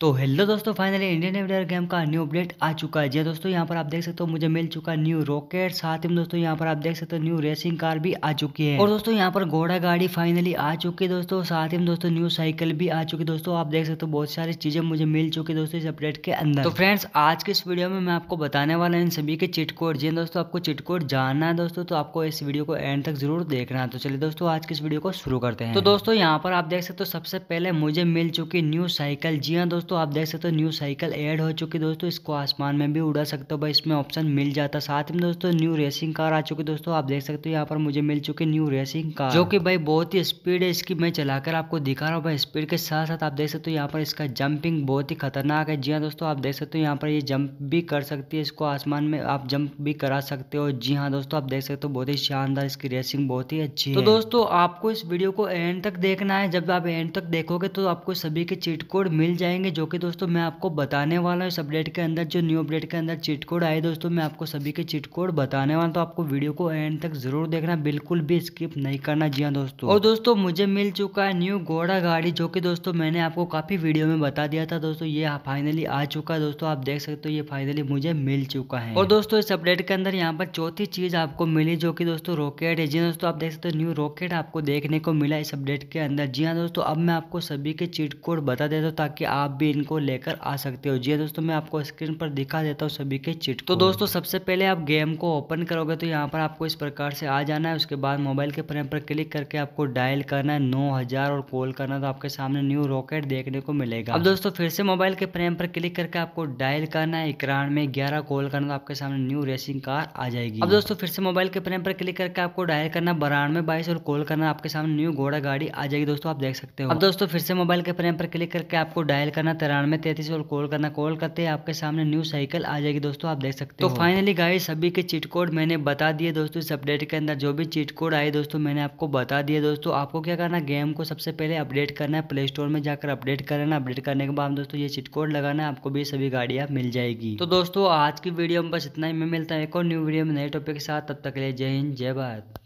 तो हेलो दोस्तों finally Indian एवडर गेम का न्यू अपडेट आ चुका है जी हाँ दोस्तों यहाँ पर आप देख सकते हो मुझे मिल चुका है न्यू रॉकेट साथ ही दोस्तों यहाँ पर आप देख सकते हो न्यू रेसिंग कार भी आ चुकी है और दोस्तों यहाँ पर घोड़ा गाड़ी फाइनली आ चुकी है दोस्तों साथ ही दोस्तों न्यू साइकिल भी आ चुकी है दोस्तों आप देख सकते हो बहुत सारी चीजें मुझे मिल चुकी है दोस्तों इस अपडेट के अंदर तो फ्रेंड्स आज के इस वीडियो में मैं आपको बताने वाला इन सभी के चिटकोड जी हाँ दोस्तों आपको चिटकोड जानना है दोस्तों तो आपको इस वीडियो को एंड तक जरूर देखना है तो चलिए दोस्तों आज की इस वीडियो को शुरू करते हैं तो दोस्तों यहाँ पर आप देख सकते हो सबसे पहले मुझे मिल चुकी न्यू साइकिल जी हाँ दोस्तों दोस्तों आप देख सकते हो न्यू साइकिल ऐड हो चुकी दोस्तों इसको आसमान में भी उड़ा सकते हो भाई इसमें ऑप्शन मिल जाता साथ में दोस्तों न्यू रेसिंग कार आ चुकी दोस्तों आप देख सकते हो यहाँ पर मुझे मिल चुकी न्यू रेसिंग कार जो कि भाई बहुत ही स्पीड है इसकी मैं चलाकर आपको दिखा रहा हूँ भाई स्पीड के साथ साथ आप देख सकते हो यहाँ पर इसका जंपिंग बहुत ही खतरनाक है जी हाँ दोस्तों आप देख सकते हो यहाँ पर ये जंप भी कर सकती है इसको आसमान में आप जंप भी करा सकते हो जी हाँ दोस्तों आप देख सकते हो बहुत ही शानदार इसकी रेसिंग बहुत ही अच्छी तो दोस्तों आपको इस वीडियो को एंड तक देखना है जब आप एंड तक देखोगे तो आपको सभी के चीट कोड मिल जाएंगे जो कि दोस्तों मैं आपको बताने वाला हूँ इस अपडेट के अंदर जो न्यू अपडेट के अंदर चिट कोड आए दोस्तों मैं आपको सभी के चिट कोड बताने वाला तो आपको वीडियो को एंड तक जरूर देखना बिल्कुल भी स्किप नहीं करना जी हाँ दोस्तों और दोस्तों मुझे मिल चुका है न्यू घोड़ा गाड़ी जो कि दोस्तों मैंने आपको काफ़ी वीडियो में बता दिया था दोस्तों ये फाइनली हाँ आ चुका है दोस्तों आप देख सकते हो ये फाइनली मुझे मिल चुका है और दोस्तों इस अपडेट के अंदर यहाँ पर चौथी चीज़ आपको मिली जो की दोस्तों रॉकेट है जी हाँ दोस्तों आप देख सकते हो न्यू रॉकेट आपको देखने को मिला इस अपडेट के अंदर जी हाँ दोस्तों अब मैं आपको सभी के चिट कोड बता देता हूँ ताकि आप भी भी इनको लेकर आ सकते हो जी हाँ दोस्तों मैं आपको स्क्रीन पर दिखा देता हूँ सभी के चिट तो दोस्तों सबसे पहले आप गेम को ओपन करोगे तो यहाँ पर आपको इस प्रकार से आ जाना है उसके बाद मोबाइल के फ्रेम पर क्लिक करके आपको डायल करना है नौ हजार और कॉल करना है तो आपके सामने न्यू रॉकेट देखने को मिलेगा अब दोस्तों फिर से मोबाइल के फ्रेम पर क्लिक करके आपको डायल करना है में ग्यारह कॉल करना तो आपके सामने न्यू रेसिंग कार आ जाएगी अब दोस्तों फिर से मोबाइल के फ्रेम पर क्लिक करके आपको डायल करना में बाईस और कॉल करना आपके सामने न्यू घोड़ा गाड़ी आ जाएगी दोस्तों आप देख सकते हो अब दोस्तों फिर से मोबाइल के फ्रेम पर क्लिक करके आपको डायल करना तिरानवे तैतीस और कॉल करना कॉल करते हैं आपके सामने न्यू साइकिल आ जाएगी दोस्तों आप देख सकते तो हो तो फाइनली गाइस सभी के चीट कोड मैंने बता दिए दोस्तों इस अपडेट के अंदर जो भी चीट कोड आए दोस्तों मैंने आपको बता दिया दोस्तों आपको क्या करना गेम को सबसे पहले अपडेट करना है प्ले स्टोर में जाकर अपडेट करना अपडेट करने के बाद दोस्तों ये चीट कोड लगाना है आपको भी सभी गाड़ियाँ मिल जाएगी तो दोस्तों आज की वीडियो में बस इतना ही मैं मिलता है एक और न्यू वीडियो में नए टॉपिक के साथ तब तक ले जय हिंद जय भारत